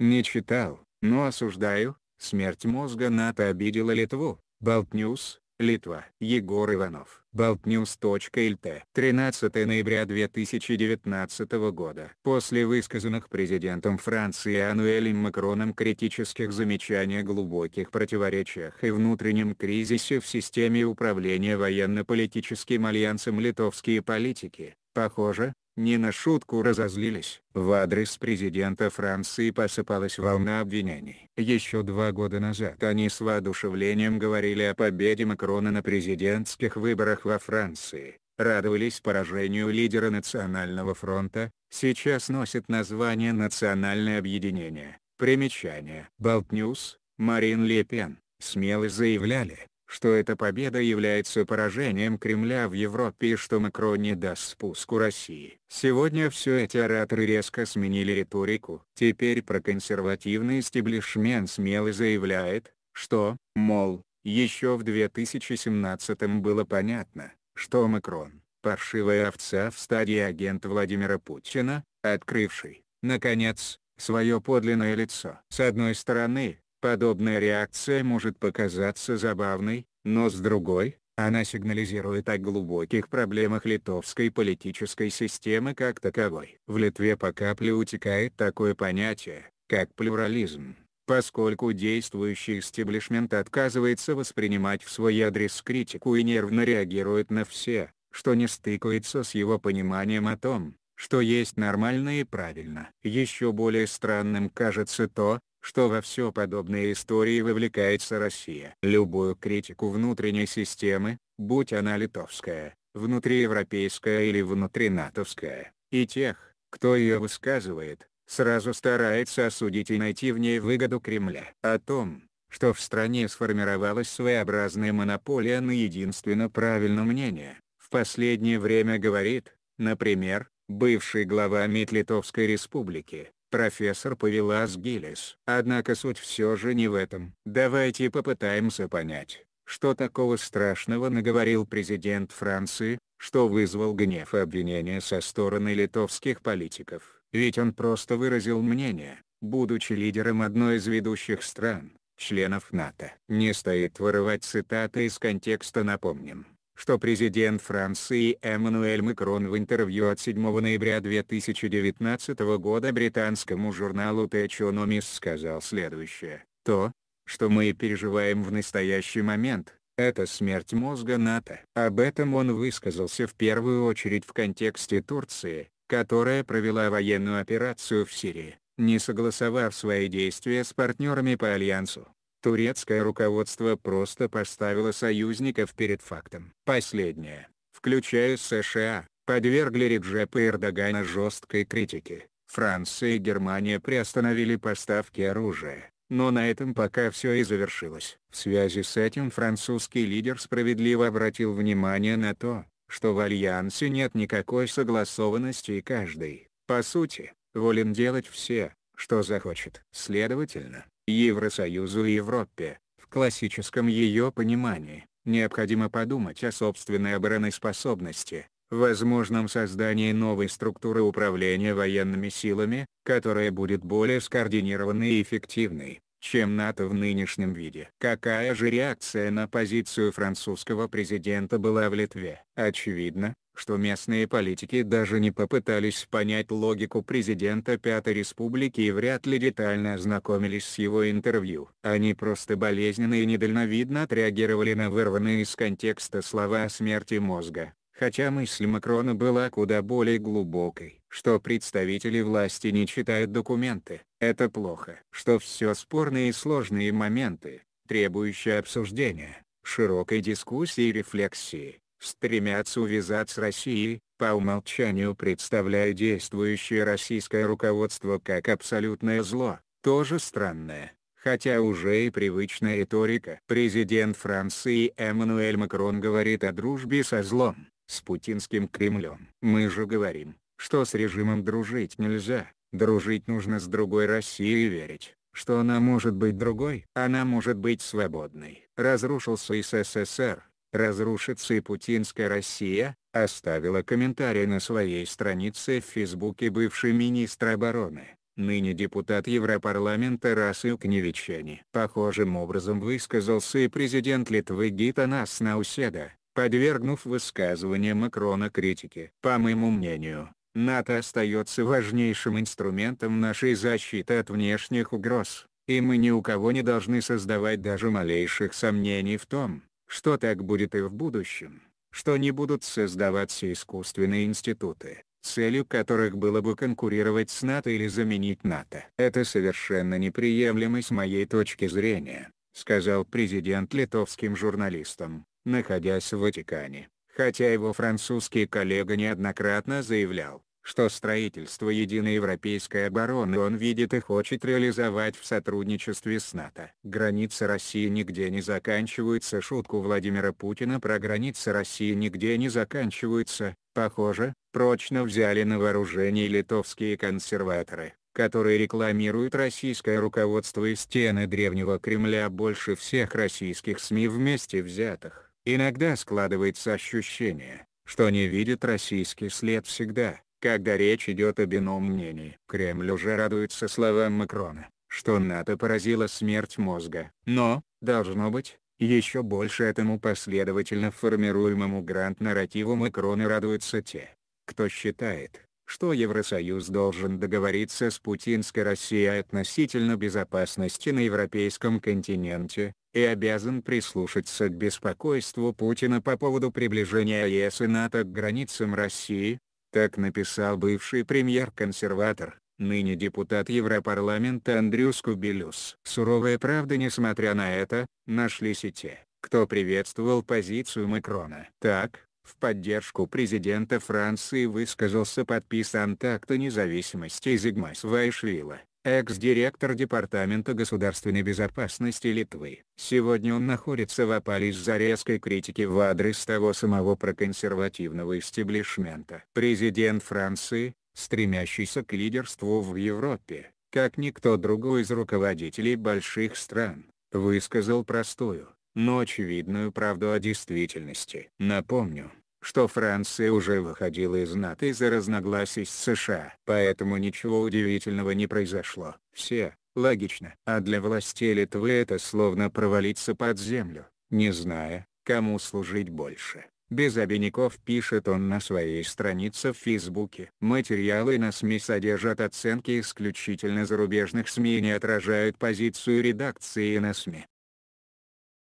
Не читал, но осуждаю, смерть мозга НАТО обидела Литву, Болтнюс, Литва. Егор Иванов. Болтнюс.лт 13 ноября 2019 года. После высказанных президентом Франции Ануэлем Макроном критических замечаний о глубоких противоречиях и внутреннем кризисе в системе управления военно-политическим альянсом литовские политики, похоже, не на шутку разозлились. В адрес президента Франции посыпалась волна обвинений. Еще два года назад они с воодушевлением говорили о победе Макрона на президентских выборах во Франции, радовались поражению лидера Национального фронта, сейчас носит название «Национальное объединение». Примечание. Болтнюс, Марин Лепен. Пен, смело заявляли, что эта победа является поражением Кремля в Европе и что Макрон не даст спуску России. Сегодня все эти ораторы резко сменили риторику. Теперь проконсервативный стеблишмент смело заявляет, что, мол, еще в 2017 было понятно, что Макрон – паршивая овца в стадии агент Владимира Путина, открывший, наконец, свое подлинное лицо. С одной стороны, Подобная реакция может показаться забавной, но с другой, она сигнализирует о глубоких проблемах литовской политической системы как таковой. В Литве по капле утекает такое понятие, как плюрализм, поскольку действующий истеблишмент отказывается воспринимать в свой адрес критику и нервно реагирует на все, что не стыкуется с его пониманием о том, что есть нормально и правильно. Еще более странным кажется то, что во все подобные истории вовлекается Россия. Любую критику внутренней системы, будь она литовская, внутриевропейская или внутринатовская, и тех, кто ее высказывает, сразу старается осудить и найти в ней выгоду Кремля. О том, что в стране сформировалась своеобразная монополия на единственно правильное мнение, в последнее время говорит, например, бывший глава МИД Литовской Республики, профессор повела с Гиллис. Однако суть все же не в этом. Давайте попытаемся понять, что такого страшного наговорил президент Франции, что вызвал гнев и обвинения со стороны литовских политиков. Ведь он просто выразил мнение, будучи лидером одной из ведущих стран, членов НАТО. Не стоит вырывать цитаты из контекста напомним, что президент Франции Эммануэль Макрон в интервью от 7 ноября 2019 года британскому журналу The Economist сказал следующее. То, что мы переживаем в настоящий момент, это смерть мозга НАТО. Об этом он высказался в первую очередь в контексте Турции, которая провела военную операцию в Сирии, не согласовав свои действия с партнерами по Альянсу турецкое руководство просто поставило союзников перед фактом. Последнее, включая США, подвергли Реджепа Эрдогана жесткой критике. Франция и Германия приостановили поставки оружия, но на этом пока все и завершилось. В связи с этим французский лидер справедливо обратил внимание на то, что в Альянсе нет никакой согласованности и каждый, по сути, волен делать все, что захочет. Следовательно, Евросоюзу и Европе, в классическом ее понимании, необходимо подумать о собственной обороноспособности, возможном создании новой структуры управления военными силами, которая будет более скоординированной и эффективной, чем НАТО в нынешнем виде. Какая же реакция на позицию французского президента была в Литве? Очевидно, что местные политики даже не попытались понять логику президента Пятой Республики и вряд ли детально ознакомились с его интервью. Они просто болезненно и недальновидно отреагировали на вырванные из контекста слова о смерти мозга. Хотя мысль Макрона была куда более глубокой, что представители власти не читают документы, это плохо, что все спорные и сложные моменты, требующие обсуждения, широкой дискуссии и рефлексии, стремятся увязать с Россией, по умолчанию представляя действующее российское руководство как абсолютное зло, тоже странное, хотя уже и привычная риторика. Президент Франции Эммануэль Макрон говорит о дружбе со злом, с путинским Кремлем. Мы же говорим, что с режимом дружить нельзя, дружить нужно с другой Россией верить что она может быть другой. Она может быть свободной. Разрушился СССР, разрушится и путинская Россия, оставила комментарий на своей странице в Фейсбуке бывший министр обороны, ныне депутат Европарламента Расы Укневичани. Похожим образом высказался и президент Литвы Гитанас Науседа, подвергнув высказывание Макрона критике. По моему мнению, НАТО остается важнейшим инструментом нашей защиты от внешних угроз, и мы ни у кого не должны создавать даже малейших сомнений в том, что так будет и в будущем, что не будут создаваться искусственные институты, целью которых было бы конкурировать с НАТО или заменить НАТО. «Это совершенно неприемлемо с моей точки зрения», — сказал президент литовским журналистам, находясь в Ватикане, хотя его французский коллега неоднократно заявлял, что строительство единой европейской обороны он видит и хочет реализовать в сотрудничестве с НАТО. Границы России нигде не заканчиваются. Шутку Владимира Путина про границы России нигде не заканчиваются, похоже, прочно взяли на вооружение литовские консерваторы которые рекламируют российское руководство и стены древнего Кремля больше всех российских СМИ вместе взятых. Иногда складывается ощущение, что не видит российский след всегда, когда речь идет об ином мнении. Кремль уже радуется словам Макрона, что НАТО поразила смерть мозга. Но, должно быть, еще больше этому последовательно формируемому грант-нарративу Макрона радуются те, кто считает, что Евросоюз должен договориться с путинской Россией относительно безопасности на европейском континенте, и обязан прислушаться к беспокойству Путина по поводу приближения ЕС и НАТО к границам России, как написал бывший премьер-консерватор, ныне депутат Европарламента Андрюс Кубелюс. Суровая правда несмотря на это, нашлись и те, кто приветствовал позицию Макрона. Так, в поддержку президента Франции высказался подписан акта независимости Зигма Свайшвила экс-директор Департамента государственной безопасности Литвы. Сегодня он находится в опале из-за резкой критики в адрес того самого проконсервативного истеблишмента. Президент Франции, стремящийся к лидерству в Европе, как никто другой из руководителей больших стран, высказал простую, но очевидную правду о действительности. Напомню, что Франция уже выходила из НАТО из-за разногласий с США. Поэтому ничего удивительного не произошло. Все, логично. А для властей Литвы это словно провалиться под землю, не зная, кому служить больше. Без обиняков пишет он на своей странице в Фейсбуке. Материалы на СМИ содержат оценки исключительно зарубежных СМИ и не отражают позицию редакции на СМИ.